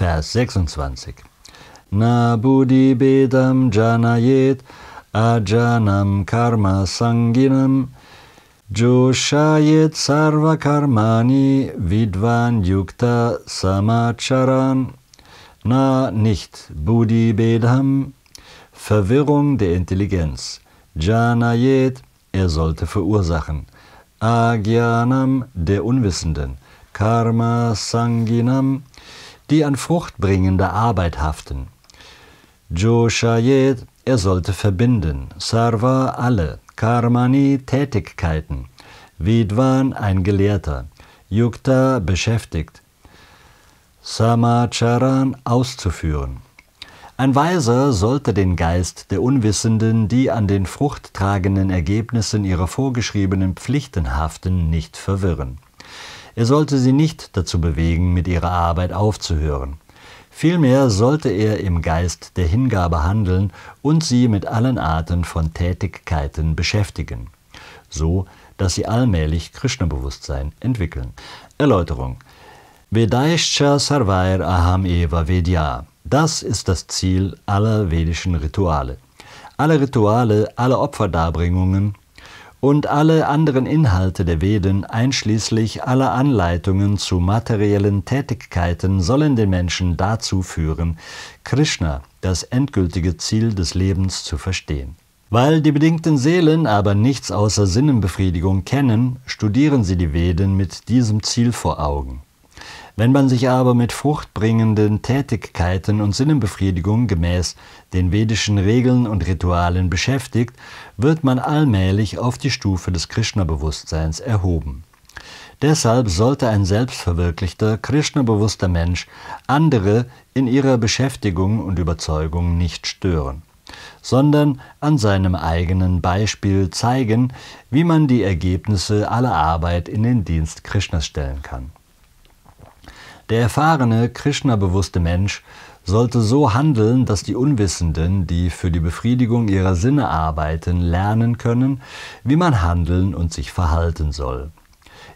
Vers 26. Na buddhi bedam janayet ajanam karma sanginam Joshayet sarva karmani vidvan yukta samacharan na nicht buddhi bedam Verwirrung der Intelligenz Janayet er sollte verursachen Agyanam der Unwissenden Karma Sanginam die an fruchtbringender Arbeit haften. Joshayed, er sollte verbinden, Sarva alle, Karmani Tätigkeiten, Vidwan ein Gelehrter, Yukta beschäftigt, Samacharan auszuführen. Ein Weiser sollte den Geist der Unwissenden, die an den fruchttragenden Ergebnissen ihrer vorgeschriebenen Pflichten haften, nicht verwirren. Er sollte sie nicht dazu bewegen, mit ihrer Arbeit aufzuhören. Vielmehr sollte er im Geist der Hingabe handeln und sie mit allen Arten von Tätigkeiten beschäftigen, so dass sie allmählich Krishna-Bewusstsein entwickeln. Erläuterung. Vedaischa Sarvair Aham Eva Vedya. Das ist das Ziel aller vedischen Rituale. Alle Rituale, alle Opferdarbringungen und alle anderen Inhalte der Veden einschließlich aller Anleitungen zu materiellen Tätigkeiten sollen den Menschen dazu führen, Krishna, das endgültige Ziel des Lebens, zu verstehen. Weil die bedingten Seelen aber nichts außer Sinnenbefriedigung kennen, studieren sie die Veden mit diesem Ziel vor Augen. Wenn man sich aber mit fruchtbringenden Tätigkeiten und Sinnenbefriedigung gemäß den vedischen Regeln und Ritualen beschäftigt, wird man allmählich auf die Stufe des Krishna-Bewusstseins erhoben. Deshalb sollte ein selbstverwirklichter, Krishna-bewusster Mensch andere in ihrer Beschäftigung und Überzeugung nicht stören, sondern an seinem eigenen Beispiel zeigen, wie man die Ergebnisse aller Arbeit in den Dienst Krishnas stellen kann. Der erfahrene, Krishna-bewusste Mensch sollte so handeln, dass die Unwissenden, die für die Befriedigung ihrer Sinne arbeiten, lernen können, wie man handeln und sich verhalten soll.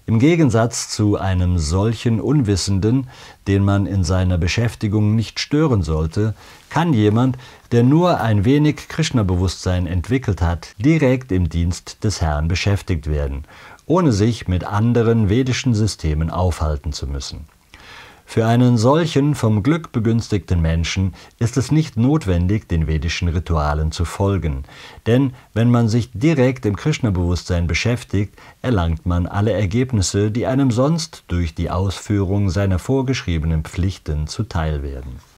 Im Gegensatz zu einem solchen Unwissenden, den man in seiner Beschäftigung nicht stören sollte, kann jemand, der nur ein wenig Krishna-Bewusstsein entwickelt hat, direkt im Dienst des Herrn beschäftigt werden, ohne sich mit anderen vedischen Systemen aufhalten zu müssen. Für einen solchen vom Glück begünstigten Menschen ist es nicht notwendig, den vedischen Ritualen zu folgen, denn wenn man sich direkt im Krishna-Bewusstsein beschäftigt, erlangt man alle Ergebnisse, die einem sonst durch die Ausführung seiner vorgeschriebenen Pflichten zuteil werden